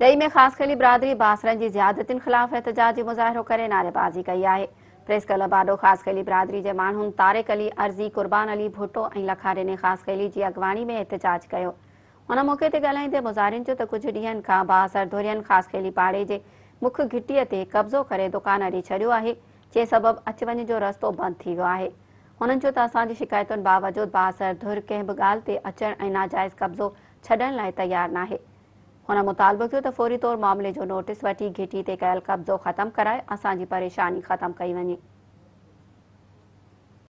डही में ख़ासिकली बिरादरी बासणनि जी ज़ियादतुनि ख़िलाफ़ु एतजाज मुज़ाहिरो करे नारेबाज़ी कई आहे प्रेस क्लब आॾो ख़ासि कैलीरी जे माण्हुनि तारेक अली अर्ज़ी क़ुर्बान अली भुटो ऐं लखारिने ख़ासि कैली जी अॻवाणी में एहतजाज कयो हुन मूंखे ॻाल्हाईंदे मुज़ाहिरनि चयो त कुझु ॾींहनि खां बासर धुरियन धुरियनि ख़ासकैली पाड़े जे मुख घिटीअ ते कब्ज़ो करे दुकान हली छॾियो आहे जे सबब अच वञ जो रस्तो बंदि थी वियो आहे हुननि चयो त असांजी शिकायतुनि बावजूद बासर धुर कंहिं बि ॻाल्हि ते अचणु ऐं नाजाइज़ कब्ज़ो छॾण लाइ तयारु न आहे हुन मुतालबो कयो फौरी तौर मामले जो नोटिस वी घिटी ते कयल कब्ज़ो ख़त्म कराए असांजी परेशानी ख़त्म कई वञे